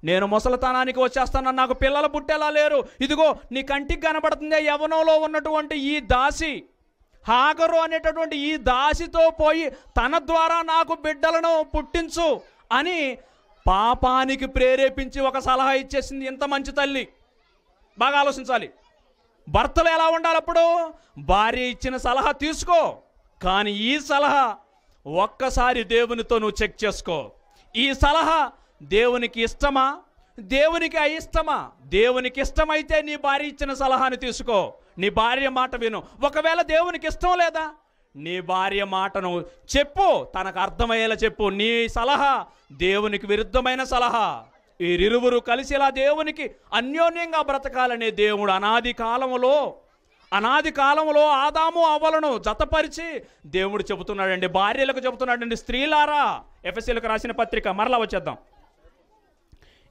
నేను ముసలితనానికి వచ్చేస్తాను నాకు పిల్లలు పుట్టేలా లేరు ఇదిగో నీ కంటికి కనబడుతుంది యవనంలో ఉన్నటువంటి ఈ దాసి హాగరు అనేటటువంటి ఈ దాసితో పోయి తన ద్వారా నాకు బిడ్డలను పుట్టించు అని పాపానికి ప్రేరేపించి ఒక సలహా ఇచ్చేసింది ఇంత మంచి తల్లి బాగా ఆలోచించాలి భర్తలు ఎలా ఉండాలి అప్పుడు భార్య ఇచ్చిన సలహా తీసుకో కానీ ఈ సలహా ఒక్కసారి దేవునితో నువ్వు చెక్ చేసుకో ఈ సలహా దేవునికి ఇష్టమా దేవునికి అయిష్టమా దేవునికి ఇష్టమైతే నీ భార్య ఇచ్చిన సలహాను తీసుకో నీ భార్య మాట విను ఒకవేళ దేవునికి ఇష్టం లేదా నీ భార్య మాటను చెప్పు తనకు అర్థమయ్యేలా చెప్పు నీ సలహా దేవునికి విరుద్ధమైన సలహా వీరిరువురు కలిసి ఇలా దేవునికి అన్యోన్యంగా బ్రతకాలనే దేవుడు అనాది కాలంలో అనాది కాలంలో ఆదాము అవ్వలను జతపరిచి దేవుడు చెబుతున్నాడండి భార్యలకు చెబుతున్నాడండి స్త్రీలారా ఎఫ్ఎస్సీలకు రాసిన పత్రిక మరలా వచ్చేద్దాం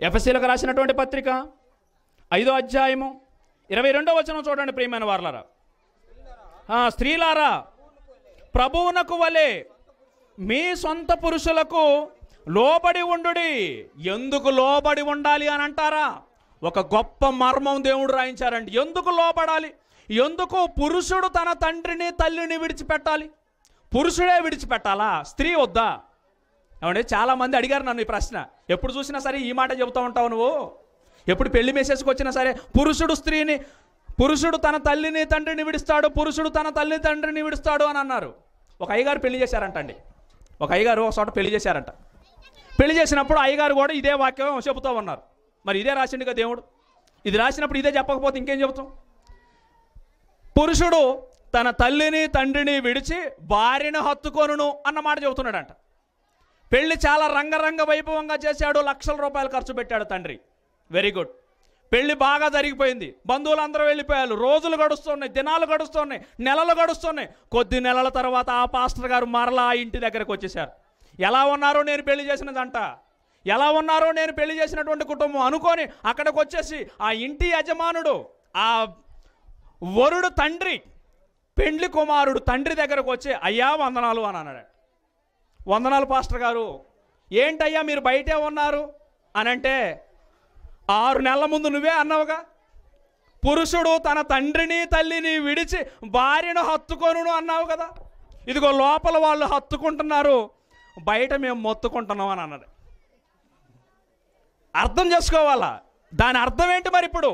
ఎఫ్ఎస్సీలకు రాసినటువంటి పత్రిక ఐదో అధ్యాయము ఇరవై రెండో వచనం చూడండి ప్రియమైన వార్లరా స్త్రీలారా ప్రభువునకు వలె మీ సొంత పురుషులకు లోబడి ఉండు ఎందుకు లోబడి ఉండాలి అని అంటారా ఒక గొప్ప మర్మం దేవుడు రాయించారండి ఎందుకు లోబడాలి ఎందుకు పురుషుడు తన తండ్రిని తల్లిని విడిచిపెట్టాలి పురుషుడే విడిచిపెట్టాలా స్త్రీ వద్దా ఏమంటే చాలామంది అడిగారు నన్ను ఈ ప్రశ్న ఎప్పుడు చూసినా సరే ఈ మాట చెబుతూ ఉంటావు నువ్వు ఎప్పుడు పెళ్లి మెసేజ్కి వచ్చినా సరే పురుషుడు స్త్రీని పురుషుడు తన తల్లిని తండ్రిని విడుస్తాడు పురుషుడు తన తల్లి తండ్రిని విడుస్తాడు అని అన్నారు ఒక అయ్యగారు పెళ్లి చేశారంట అండి ఒక అయ్యగారు ఒక చోట పెళ్లి చేశారంట పెళ్లి చేసినప్పుడు అయ్యగారు కూడా ఇదే వాక్యం చెబుతూ ఉన్నారు మరి ఇదే రాసిండుగా దేవుడు ఇది రాసినప్పుడు ఇదే చెప్పకపోతే ఇంకేం చెబుతాం పురుషుడు తన తల్లిని తండ్రిని విడిచి భార్యను హత్తుకొనును అన్నమాట చెబుతున్నాడంట పెళ్లి చాలా రంగరంగ వైభవంగా చేశాడు లక్షల రూపాయలు ఖర్చు పెట్టాడు తండ్రి వెరీ గుడ్ పెళ్లి బాగా జరిగిపోయింది బంధువులు అందరూ వెళ్ళిపోయారు రోజులు గడుస్తున్నాయి దినాలు గడుస్తున్నాయి నెలలు గడుస్తున్నాయి కొద్ది నెలల తర్వాత ఆ పాస్టర్ గారు మరలా ఆ ఇంటి దగ్గరకు వచ్చేసారు ఎలా ఉన్నారో నేను పెళ్లి చేసినదంట ఎలా ఉన్నారో నేను పెళ్లి చేసినటువంటి కుటుంబం అనుకొని అక్కడికి వచ్చేసి ఆ ఇంటి యజమానుడు ఆ వరుడు తండ్రి పెండ్లి కుమారుడు తండ్రి దగ్గరకు వచ్చి అయ్యా వందనాలు అని అన్నాడు వందనాలు పాస్టర్ గారు ఏంటయ్యా మీరు బయటే ఉన్నారు అని అంటే ఆరు నెలల ముందు నువ్వే అన్నావుగా పురుషుడు తన తండ్రిని తల్లిని విడిచి భార్యను హత్తుకొను అన్నావు కదా ఇదిగో లోపల వాళ్ళు హత్తుకుంటున్నారు బయట మేము మొత్తుకుంటున్నాం అని అన్నది అర్థం చేసుకోవాలా దాని అర్థం ఏంటి మరి ఇప్పుడు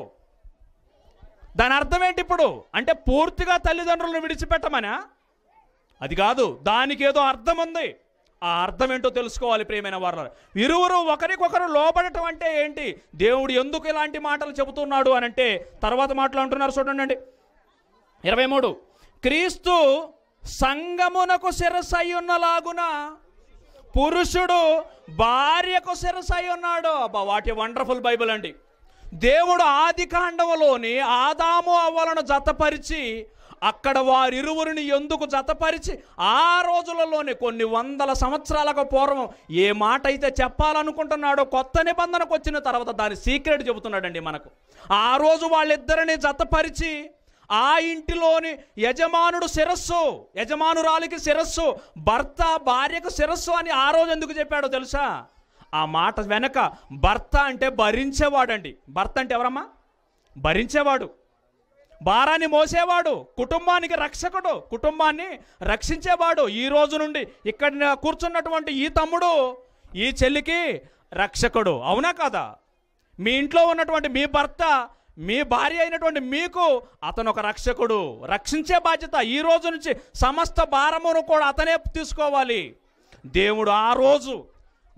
దాని అర్థం ఏంటి ఇప్పుడు అంటే పూర్తిగా తల్లిదండ్రులను విడిచిపెట్టమనా అది కాదు దానికి ఏదో అర్థం ఉంది ఆ అర్థం ఏంటో తెలుసుకోవాలి ప్రియమైన వారు ఇరువురు ఒకరికొకరు లోపడటం అంటే ఏంటి దేవుడు ఎందుకు ఇలాంటి మాటలు చెబుతున్నాడు అని అంటే తర్వాత మాటలు అంటున్నారు చూడండి ఇరవై మూడు క్రీస్తు సంగమునకు శిరసయ్యున్నలాగున పురుషుడు భార్యకు ఉన్నాడు అబ్బా వాటి వండర్ఫుల్ బైబిల్ అండి దేవుడు ఆది కాండములోని ఆదాము అవ్వలను జతపరిచి అక్కడ వారిరువురిని ఎందుకు జతపరిచి ఆ రోజులలోనే కొన్ని వందల సంవత్సరాలకు పూర్వం ఏ మాట అయితే చెప్పాలనుకుంటున్నాడో కొత్త నిబంధనకు వచ్చిన తర్వాత దాని సీక్రెట్ చెబుతున్నాడండి మనకు ఆ రోజు వాళ్ళిద్దరిని జతపరిచి ఆ ఇంటిలోని యజమానుడు శిరస్సు యజమానురాలికి శిరస్సు భర్త భార్యకు శిరస్సు అని ఆ రోజు ఎందుకు చెప్పాడో తెలుసా ఆ మాట వెనక భర్త అంటే భరించేవాడండి భర్త అంటే ఎవరమ్మా భరించేవాడు భారాన్ని మోసేవాడు కుటుంబానికి రక్షకుడు కుటుంబాన్ని రక్షించేవాడు ఈ రోజు నుండి ఇక్కడ కూర్చున్నటువంటి ఈ తమ్ముడు ఈ చెల్లికి రక్షకుడు అవునా కదా మీ ఇంట్లో ఉన్నటువంటి మీ భర్త మీ భార్య అయినటువంటి మీకు అతను ఒక రక్షకుడు రక్షించే బాధ్యత ఈ రోజు నుంచి సమస్త భారమును కూడా అతనే తీసుకోవాలి దేవుడు ఆ రోజు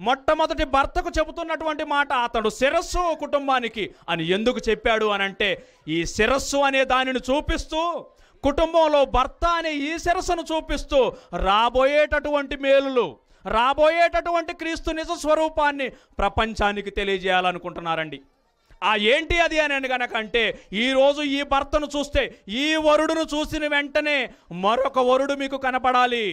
మొట్టమొదటి భర్తకు చెబుతున్నటువంటి మాట అతడు శిరస్సు కుటుంబానికి అని ఎందుకు చెప్పాడు అని అంటే ఈ శిరస్సు అనే దానిని చూపిస్తూ కుటుంబంలో భర్త అనే ఈ శిరస్సును చూపిస్తూ రాబోయేటటువంటి మేలులు రాబోయేటటువంటి క్రీస్తు నిజ స్వరూపాన్ని ప్రపంచానికి తెలియజేయాలనుకుంటున్నారండి ఆ ఏంటి అది అని కనుక అంటే ఈరోజు ఈ భర్తను చూస్తే ఈ వరుడును చూసిన వెంటనే మరొక వరుడు మీకు కనపడాలి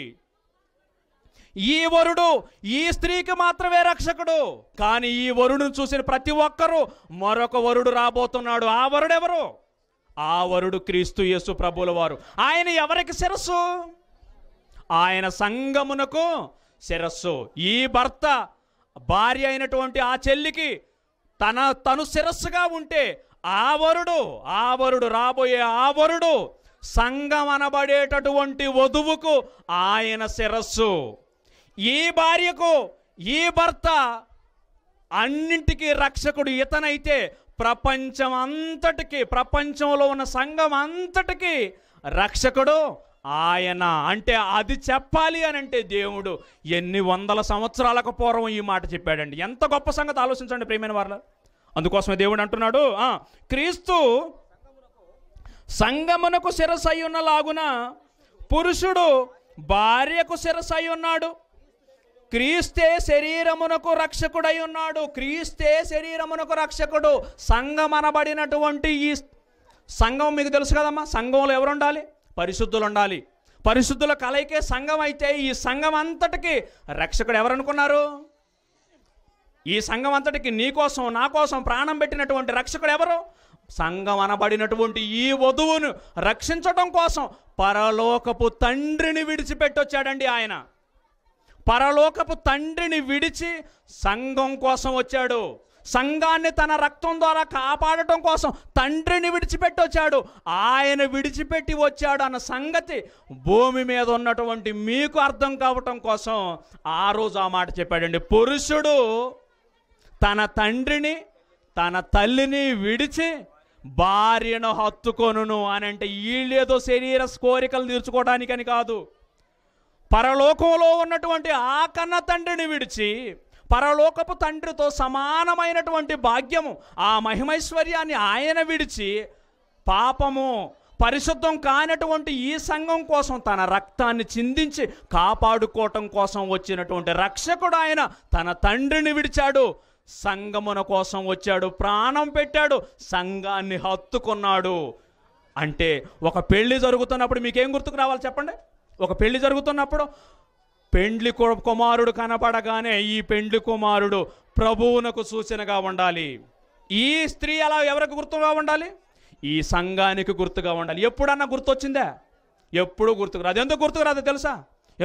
ఈ వరుడు ఈ స్త్రీకి మాత్రమే రక్షకుడు కానీ ఈ వరుడును చూసిన ప్రతి ఒక్కరూ మరొక వరుడు రాబోతున్నాడు ఆ వరుడు ఎవరు ఆ వరుడు క్రీస్తు యేసు ప్రభుల వారు ఆయన ఎవరికి శిరస్సు ఆయన సంగమునకు శిరస్సు ఈ భర్త భార్య అయినటువంటి ఆ చెల్లికి తన తను శిరస్సుగా ఉంటే ఆ వరుడు ఆ వరుడు రాబోయే వరుడు సంగం అనబడేటటువంటి వధువుకు ఆయన శిరస్సు ఈ భార్యకు ఈ భర్త అన్నింటికీ రక్షకుడు ఇతనైతే ప్రపంచం అంతటికి ప్రపంచంలో ఉన్న సంఘం అంతటికి రక్షకుడు ఆయన అంటే అది చెప్పాలి అని అంటే దేవుడు ఎన్ని వందల సంవత్సరాలకు పూర్వం ఈ మాట చెప్పాడండి ఎంత గొప్ప సంగతి ఆలోచించండి ప్రేమైన వారిలో అందుకోసమే దేవుడు అంటున్నాడు క్రీస్తు సంగమునకు శిరసై లాగున పురుషుడు భార్యకు శిరసై ఉన్నాడు క్రీస్తే శరీరమునకు రక్షకుడై ఉన్నాడు క్రీస్తే శరీరమునకు రక్షకుడు సంఘం అనబడినటువంటి ఈ సంఘం మీకు తెలుసు కదమ్మా సంఘంలో ఎవరు ఉండాలి పరిశుద్ధులు ఉండాలి పరిశుద్ధుల కలయికే సంఘం అయితే ఈ సంఘం అంతటికి రక్షకుడు ఎవరనుకున్నారు ఈ సంఘం అంతటికి నీకోసం నా కోసం ప్రాణం పెట్టినటువంటి రక్షకుడు ఎవరు సంఘం అనబడినటువంటి ఈ వధువును రక్షించడం కోసం పరలోకపు తండ్రిని విడిచిపెట్టొచ్చాడండి ఆయన పరలోకపు తండ్రిని విడిచి సంఘం కోసం వచ్చాడు సంఘాన్ని తన రక్తం ద్వారా కాపాడటం కోసం తండ్రిని విడిచిపెట్టి వచ్చాడు ఆయన విడిచిపెట్టి వచ్చాడు అన్న సంగతి భూమి మీద ఉన్నటువంటి మీకు అర్థం కావటం కోసం ఆ రోజు ఆ మాట చెప్పాడండి పురుషుడు తన తండ్రిని తన తల్లిని విడిచి భార్యను హత్తుకొనును అని అంటే వీళ్ళేదో శరీర కోరికలు తీర్చుకోవడానికని కాదు పరలోకంలో ఉన్నటువంటి ఆ కన్న తండ్రిని విడిచి పరలోకపు తండ్రితో సమానమైనటువంటి భాగ్యము ఆ మహిమైశ్వర్యాన్ని ఆయన విడిచి పాపము పరిశుద్ధం కానటువంటి ఈ సంఘం కోసం తన రక్తాన్ని చిందించి కాపాడుకోవటం కోసం వచ్చినటువంటి రక్షకుడు ఆయన తన తండ్రిని విడిచాడు సంగమున కోసం వచ్చాడు ప్రాణం పెట్టాడు సంఘాన్ని హత్తుకున్నాడు అంటే ఒక పెళ్లి జరుగుతున్నప్పుడు మీకేం గుర్తుకు రావాలి చెప్పండి ఒక పెళ్లి జరుగుతున్నప్పుడు పెండ్లి కుమారుడు కనపడగానే ఈ పెండ్లి కుమారుడు ప్రభువునకు సూచనగా ఉండాలి ఈ స్త్రీ అలా ఎవరికి గుర్తుగా ఉండాలి ఈ సంఘానికి గుర్తుగా ఉండాలి ఎప్పుడన్నా గుర్తొచ్చిందా ఎప్పుడు గుర్తుకురాదు ఎందుకు గుర్తుకురాదు తెలుసా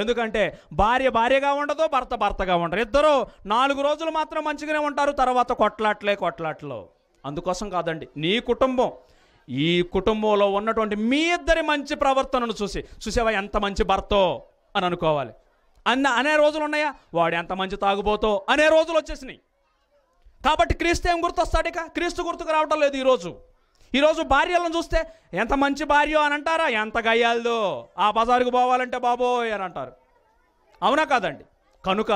ఎందుకంటే భార్య భార్యగా ఉండదు భర్త భర్తగా ఉండరు ఇద్దరు నాలుగు రోజులు మాత్రం మంచిగానే ఉంటారు తర్వాత కొట్లాట్లే కొట్లాట్లు అందుకోసం కాదండి నీ కుటుంబం ఈ కుటుంబంలో ఉన్నటువంటి మీ ఇద్దరి మంచి ప్రవర్తనను చూసి చూసావా ఎంత మంచి భర్తో అని అనుకోవాలి అన్న అనే రోజులు ఉన్నాయా వాడు ఎంత మంచి తాగుబోతో అనే రోజులు వచ్చేసినాయి కాబట్టి క్రీస్తు ఏం గుర్తొస్తాడు ఇక క్రీస్తు గుర్తుకు రావటం లేదు ఈరోజు ఈరోజు భార్యలను చూస్తే ఎంత మంచి భార్య అని అంటారా ఎంత గయ్యాలదో ఆ బజారుకు పోవాలంటే బాబోయ్ అని అంటారు అవునా కాదండి కనుక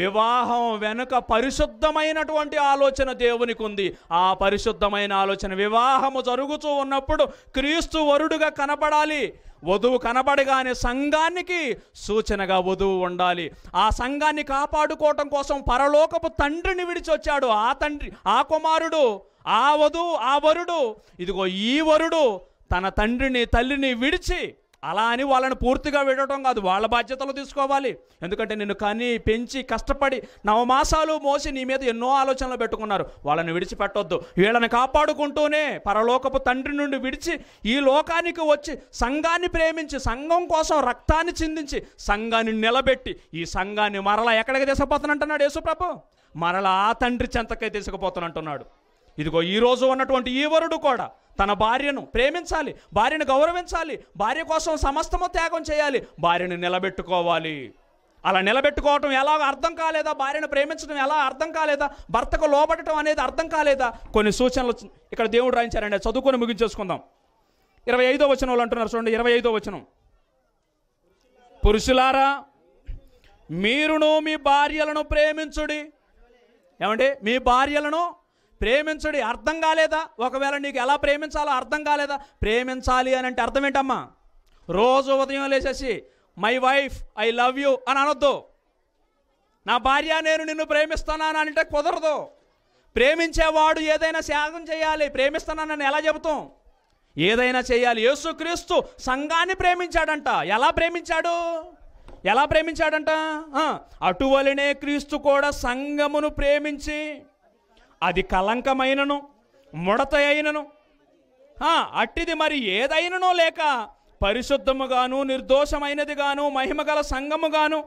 వివాహం వెనుక పరిశుద్ధమైనటువంటి ఆలోచన దేవునికి ఉంది ఆ పరిశుద్ధమైన ఆలోచన వివాహము జరుగుతూ ఉన్నప్పుడు క్రీస్తు వరుడుగా కనపడాలి వధువు కనబడగానే సంఘానికి సూచనగా వధువు ఉండాలి ఆ సంఘాన్ని కాపాడుకోవటం కోసం పరలోకపు తండ్రిని విడిచి వచ్చాడు ఆ తండ్రి ఆ కుమారుడు ఆ వధువు ఆ వరుడు ఇదిగో ఈ వరుడు తన తండ్రిని తల్లిని విడిచి అలా అని వాళ్ళని పూర్తిగా విడవటం కాదు వాళ్ళ బాధ్యతలు తీసుకోవాలి ఎందుకంటే నిన్ను కని పెంచి కష్టపడి నవమాసాలు మోసి నీ మీద ఎన్నో ఆలోచనలు పెట్టుకున్నారు వాళ్ళని విడిచిపెట్టొద్దు వీళ్ళని కాపాడుకుంటూనే పరలోకపు తండ్రి నుండి విడిచి ఈ లోకానికి వచ్చి సంఘాన్ని ప్రేమించి సంఘం కోసం రక్తాన్ని చిందించి సంఘాన్ని నిలబెట్టి ఈ సంఘాన్ని మరలా ఎక్కడికి అంటున్నాడు యేసుప్రభు మరలా ఆ తండ్రి చెంతకే అంటున్నాడు ఇదిగో ఈరోజు ఉన్నటువంటి ఈ వరుడు కూడా తన భార్యను ప్రేమించాలి భార్యను గౌరవించాలి భార్య కోసం సమస్తము త్యాగం చేయాలి భార్యను నిలబెట్టుకోవాలి అలా నిలబెట్టుకోవటం ఎలా అర్థం కాలేదా భార్యను ప్రేమించడం ఎలా అర్థం కాలేదా భర్తకు లోబడటం అనేది అర్థం కాలేదా కొన్ని సూచనలు ఇక్కడ దేవుడు రాయించారండి చదువుకొని ముగించేసుకుందాం ఇరవై ఐదో వచనం వాళ్ళు అంటున్నారు చూడండి ఇరవై ఐదో వచనం పురుషులారా మీరును మీ భార్యలను ప్రేమించుడి ఏమండి మీ భార్యలను ప్రేమించడి అర్థం కాలేదా ఒకవేళ నీకు ఎలా ప్రేమించాలో అర్థం కాలేదా ప్రేమించాలి అని అంటే అర్థం ఏంటమ్మా రోజు ఉదయం లేచేసి my wife I love you అని అనొద్దు నా భార్య నేను నిన్ను ప్రేమిస్తున్నాను అంటే కుదరదు ప్రేమించేవాడు ఏదైనా త్యాగం చేయాలి ప్రేమిస్తున్నానని ఎలా చెబుతాం ఏదైనా చేయాలి యేసుక్రీస్తు సంఘాన్ని ప్రేమించాడంట ఎలా ప్రేమించాడు ఎలా ప్రేమించాడంట అటువలనే క్రీస్తు కూడా సంఘమును ప్రేమించి అది కలంకమైనను ముడత అయినను అట్టిది మరి ఏదైననో లేక పరిశుద్ధముగాను నిర్దోషమైనదిగాను మహిమగల సంఘముగాను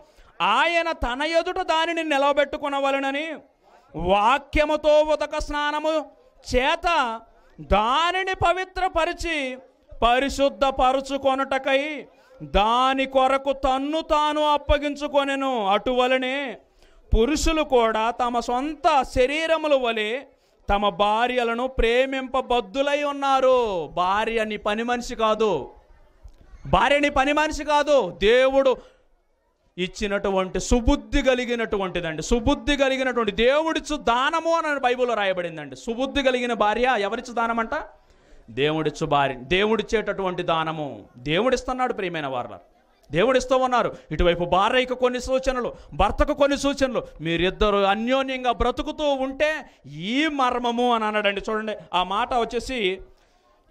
ఆయన తన ఎదుట దానిని నిలబెట్టుకునవలనని వాక్యముతో ఉదక స్నానము చేత దానిని పవిత్రపరిచి పరిశుద్ధపరుచుకొనుటకై దాని కొరకు తన్ను తాను అప్పగించుకొనెను అటువలనే పురుషులు కూడా తమ సొంత శరీరముల వలె తమ భార్యలను ప్రేమింపబద్దులై ఉన్నారు భార్యని పని మనిషి కాదు భార్యని పని మనిషి కాదు దేవుడు ఇచ్చినటువంటి సుబుద్ధి కలిగినటువంటిదండి సుబుద్ధి కలిగినటువంటి దేవుడిచ్చు దానము అని బైబిల్లో రాయబడిందండి సుబుద్ధి కలిగిన భార్య ఎవరిచ్చు దానం అంట దేవుడిచ్చు భార్య దేవుడిచ్చేటటువంటి దానము దేవుడిస్తున్నాడు ప్రియమైన వారు ఇస్తూ ఉన్నారు ఇటువైపు భార్యకు కొన్ని సూచనలు భర్తకు కొన్ని సూచనలు మీరిద్దరు అన్యోన్యంగా బ్రతుకుతూ ఉంటే ఈ మర్మము అని అన్నాడండి చూడండి ఆ మాట వచ్చేసి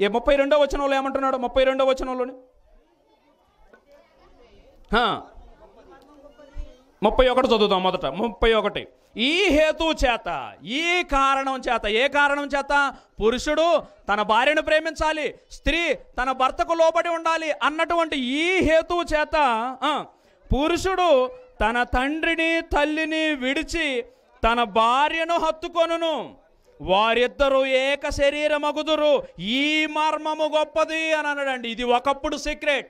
ఏ ముప్పై రెండో వచనంలో ఏమంటున్నాడు ముప్పై రెండో వచనంలోని ముప్పై ఒకటి చదువుతాం మొదట ముప్పై ఒకటి ఈ హేతు చేత ఈ కారణం చేత ఏ కారణం చేత పురుషుడు తన భార్యను ప్రేమించాలి స్త్రీ తన భర్తకు లోబడి ఉండాలి అన్నటువంటి ఈ హేతు చేత పురుషుడు తన తండ్రిని తల్లిని విడిచి తన భార్యను హత్తుకొనును వారిద్దరూ ఏక శరీరమగుదురు ఈ మర్మము గొప్పది అని అన్నాడండి ఇది ఒకప్పుడు సీక్రెట్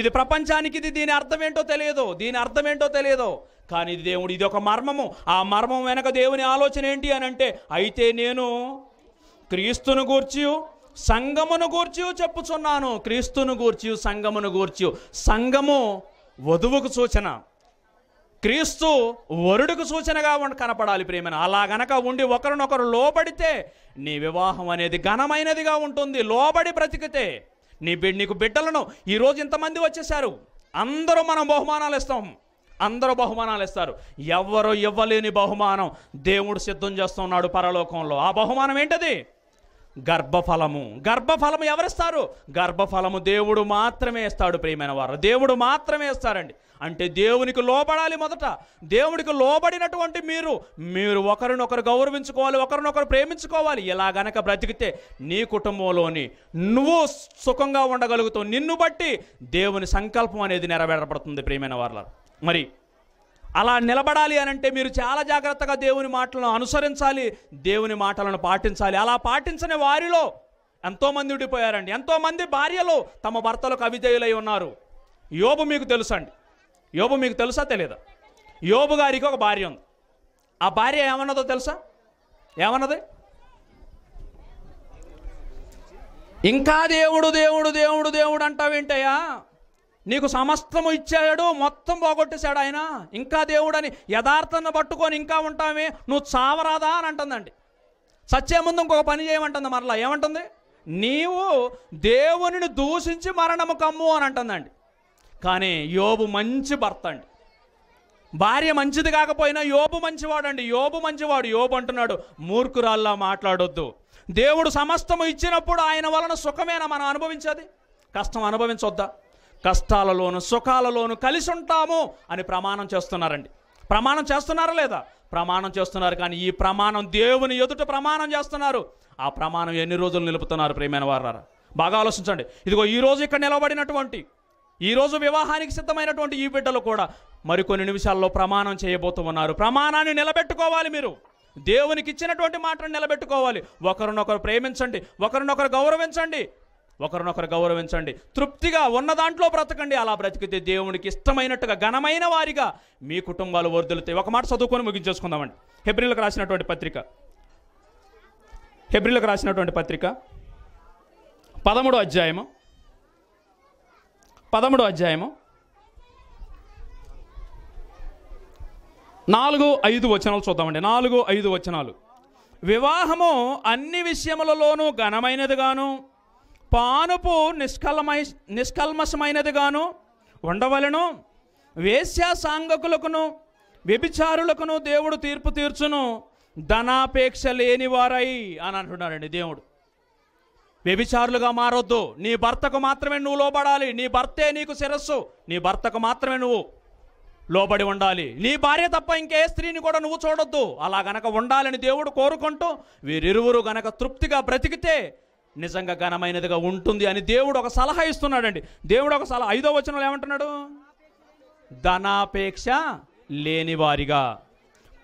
ఇది ప్రపంచానికి ఇది దీని అర్థం ఏంటో తెలియదు దీని అర్థం ఏంటో తెలియదు కానీ దేవుడు ఇది ఒక మర్మము ఆ మర్మం వెనక దేవుని ఆలోచన ఏంటి అని అంటే అయితే నేను క్రీస్తును గూర్చి సంగమును గూర్చి చెప్పుచున్నాను క్రీస్తును గూర్చి సంగమును గూర్చి సంగము వధువుకు సూచన క్రీస్తు వరుడుకు సూచనగా కనపడాలి ప్రేమను అలా గనక ఉండి ఒకరినొకరు లోబడితే నీ వివాహం అనేది ఘనమైనదిగా ఉంటుంది లోబడి బ్రతికితే నీ బిడ్ నీకు బిడ్డలను ఈరోజు ఇంతమంది వచ్చేసారు అందరూ మనం బహుమానాలు ఇస్తాం అందరూ బహుమానాలు ఇస్తారు ఎవరు ఇవ్వలేని బహుమానం దేవుడు సిద్ధం చేస్తున్నాడు పరలోకంలో ఆ బహుమానం ఏంటది గర్భఫలము గర్భఫలము ఎవరిస్తారు గర్భఫలము దేవుడు మాత్రమే ఇస్తాడు ప్రియమైన వారు దేవుడు మాత్రమే ఇస్తారండి అంటే దేవునికి లోబడాలి మొదట దేవునికి లోబడినటువంటి మీరు మీరు ఒకరినొకరు గౌరవించుకోవాలి ఒకరినొకరు ప్రేమించుకోవాలి ఇలా గనక బ్రతికితే నీ కుటుంబంలోని నువ్వు సుఖంగా ఉండగలుగుతావు నిన్ను బట్టి దేవుని సంకల్పం అనేది నెరవేరబడుతుంది ప్రియమైన వారు మరి అలా నిలబడాలి అని అంటే మీరు చాలా జాగ్రత్తగా దేవుని మాటలను అనుసరించాలి దేవుని మాటలను పాటించాలి అలా పాటించని వారిలో ఎంతోమంది ఉండిపోయారండి ఎంతోమంది భార్యలు తమ భర్తలకు అవిధేయులై ఉన్నారు యోబు మీకు తెలుసండి యోబు మీకు తెలుసా తెలియదా యోబు గారికి ఒక భార్య ఉంది ఆ భార్య ఏమన్నదో తెలుసా ఏమన్నది ఇంకా దేవుడు దేవుడు దేవుడు దేవుడు అంటావేంటయ్యా నీకు సమస్తము ఇచ్చాడు మొత్తం పోగొట్టేశాడు ఆయన ఇంకా దేవుడని యథార్థాన్ని పట్టుకొని ఇంకా ఉంటామే నువ్వు చావరాదా అని అంటుందండి సత్యం ముందు ఇంకొక పని చేయమంటుంది మరలా ఏమంటుంది నీవు దేవునిని దూషించి మరణము కమ్ము అని అంటుందండి కానీ యోబు మంచి భర్త అండి భార్య మంచిది కాకపోయినా యోబు అండి యోబు మంచివాడు యోబు అంటున్నాడు మూర్ఖురాల్లా మాట్లాడొద్దు దేవుడు సమస్తము ఇచ్చినప్పుడు ఆయన వలన సుఖమేనా మనం అనుభవించేది కష్టం అనుభవించొద్దా కష్టాలలోను సుఖాలలోను కలిసి ఉంటాము అని ప్రమాణం చేస్తున్నారండి ప్రమాణం చేస్తున్నారా లేదా ప్రమాణం చేస్తున్నారు కానీ ఈ ప్రమాణం దేవుని ఎదుట ప్రమాణం చేస్తున్నారు ఆ ప్రమాణం ఎన్ని రోజులు నిలుపుతున్నారు ప్రేమైన వారు బాగా ఆలోచించండి ఇదిగో ఈరోజు ఇక్కడ నిలబడినటువంటి ఈరోజు వివాహానికి సిద్ధమైనటువంటి ఈ బిడ్డలు కూడా మరికొన్ని నిమిషాల్లో ప్రమాణం చేయబోతూ ఉన్నారు ప్రమాణాన్ని నిలబెట్టుకోవాలి మీరు దేవునికి ఇచ్చినటువంటి మాటను నిలబెట్టుకోవాలి ఒకరినొకరు ప్రేమించండి ఒకరినొకరు గౌరవించండి ఒకరినొకరు గౌరవించండి తృప్తిగా ఉన్న దాంట్లో బ్రతకండి అలా బ్రతికితే దేవునికి ఇష్టమైనట్టుగా ఘనమైన వారిగా మీ కుటుంబాలు వర్ధులుతాయి ఒక మాట చదువుకొని ముగించేసుకుందామండి హెబ్రిల్కి రాసినటువంటి పత్రిక హెబ్రిల్కి రాసినటువంటి పత్రిక పదమూడో అధ్యాయము పదమూడో అధ్యాయము నాలుగు ఐదు వచనాలు చూద్దామండి నాలుగు ఐదు వచనాలు వివాహము అన్ని విషయములలోనూ ఘనమైనదిగాను పానుపు నిష్కల్మై గాను ఉండవలను వేశ్యా సాంగకులకును వ్యభిచారులకును దేవుడు తీర్పు తీర్చును ధనాపేక్ష లేనివారై అని అంటున్నాడండి దేవుడు వ్యభిచారులుగా మారొద్దు నీ భర్తకు మాత్రమే నువ్వు లోబడాలి నీ భర్తే నీకు శిరస్సు నీ భర్తకు మాత్రమే నువ్వు లోబడి ఉండాలి నీ భార్య తప్ప ఇంకే స్త్రీని కూడా నువ్వు చూడొద్దు అలా గనక ఉండాలని దేవుడు కోరుకుంటూ వీరిరువురు గనక తృప్తిగా బ్రతికితే నిజంగా ఘనమైనదిగా ఉంటుంది అని దేవుడు ఒక సలహా ఇస్తున్నాడండి దేవుడు ఒక సలహా ఐదో వచనంలో ఏమంటున్నాడు ధనాపేక్ష లేని వారిగా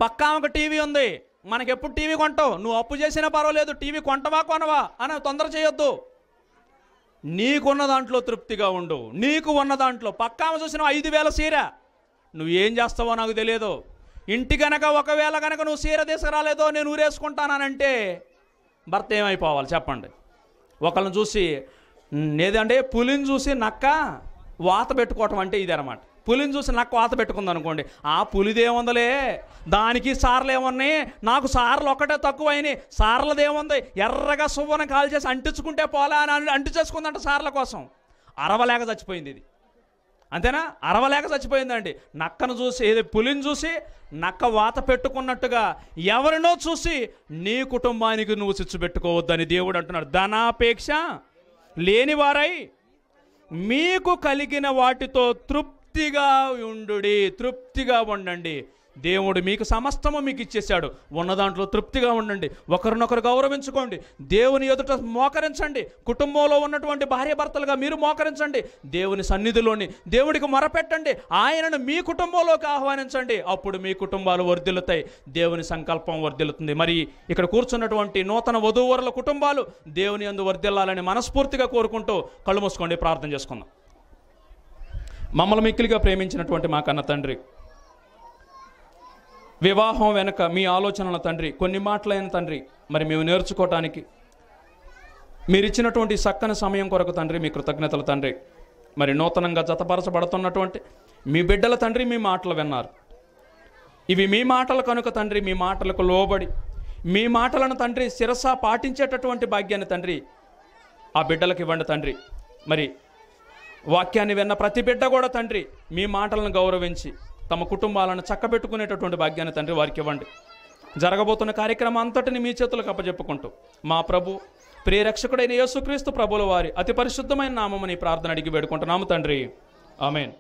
పక్కా ఒక టీవీ ఉంది మనకెప్పుడు టీవీ కొంటావు నువ్వు అప్పు చేసినా పర్వాలేదు టీవీ కొంటవా కొనవా అని తొందర చేయొద్దు నీకున్న దాంట్లో తృప్తిగా ఉండు నీకు ఉన్న దాంట్లో పక్కామ చూసిన ఐదు వేల సీర నువ్వేం చేస్తావో నాకు తెలియదు ఇంటి కనుక ఒకవేళ కనుక నువ్వు సీర తీసుకురాలేదో నేను ఊరేసుకుంటానంటే భర్త ఏమైపోవాలి చెప్పండి ఒకళ్ళని చూసి ఏదంటే పులిని చూసి నక్క వాత పెట్టుకోవటం అంటే ఇది అనమాట పులిని చూసి నక్క వాత పెట్టుకుంది అనుకోండి ఆ పులిదేముందలే దానికి సార్లు ఏమున్నాయి నాకు సార్లు ఒకటే తక్కువైనవి సార్లదేముంది ఎర్రగా సువ్వన కాల్ చేసి అంటించుకుంటే పోలా అని అంటించేసుకుందంట సార్ల కోసం అరవలేక చచ్చిపోయింది ఇది అంతేనా అరవలేక చచ్చిపోయిందండి నక్కను చూసి ఏదో పులిని చూసి నక్క వాత పెట్టుకున్నట్టుగా ఎవరినో చూసి నీ కుటుంబానికి నువ్వు చిచ్చు పెట్టుకోవద్దని దేవుడు అంటున్నాడు ధనాపేక్ష లేనివారై మీకు కలిగిన వాటితో తృప్తిగా ఉండు తృప్తిగా ఉండండి దేవుడు మీకు సమస్తము మీకు ఇచ్చేశాడు ఉన్న దాంట్లో తృప్తిగా ఉండండి ఒకరినొకరు గౌరవించుకోండి దేవుని ఎదుట మోకరించండి కుటుంబంలో ఉన్నటువంటి భార్యభర్తలుగా మీరు మోకరించండి దేవుని సన్నిధిలోని దేవుడికి మొరపెట్టండి ఆయనను మీ కుటుంబంలోకి ఆహ్వానించండి అప్పుడు మీ కుటుంబాలు వర్ధిల్లుతాయి దేవుని సంకల్పం వర్ధిల్లుతుంది మరి ఇక్కడ కూర్చున్నటువంటి నూతన వధూవరుల కుటుంబాలు దేవుని అందు వర్ధిల్లాలని మనస్ఫూర్తిగా కోరుకుంటూ కళ్ళు మూసుకోండి ప్రార్థన చేసుకుందాం మమ్మల్ని మిక్కిలిగా ప్రేమించినటువంటి మా కన్న తండ్రి వివాహం వెనుక మీ ఆలోచనల తండ్రి కొన్ని మాటలైన తండ్రి మరి మేము నేర్చుకోవటానికి మీరు ఇచ్చినటువంటి చక్కని సమయం కొరకు తండ్రి మీ కృతజ్ఞతలు తండ్రి మరి నూతనంగా జతపరచబడుతున్నటువంటి మీ బిడ్డల తండ్రి మీ మాటలు విన్నారు ఇవి మీ మాటలు కనుక తండ్రి మీ మాటలకు లోబడి మీ మాటలను తండ్రి శిరస పాటించేటటువంటి భాగ్యాన్ని తండ్రి ఆ బిడ్డలకు ఇవ్వండి తండ్రి మరి వాక్యాన్ని విన్న ప్రతి బిడ్డ కూడా తండ్రి మీ మాటలను గౌరవించి తమ కుటుంబాలను చక్కబెట్టుకునేటటువంటి భాగ్యాన్ని తండ్రి వారికి ఇవ్వండి జరగబోతున్న కార్యక్రమం అంతటిని మీ చేతులకు అప్పజెప్పుకుంటూ మా ప్రభు ప్రియరక్షకుడైన యేసుక్రీస్తు ప్రభుల వారి అతి పరిశుద్ధమైన నామమని ప్రార్థన అడిగి వేడుకుంటున్నాము తండ్రి ఆమెన్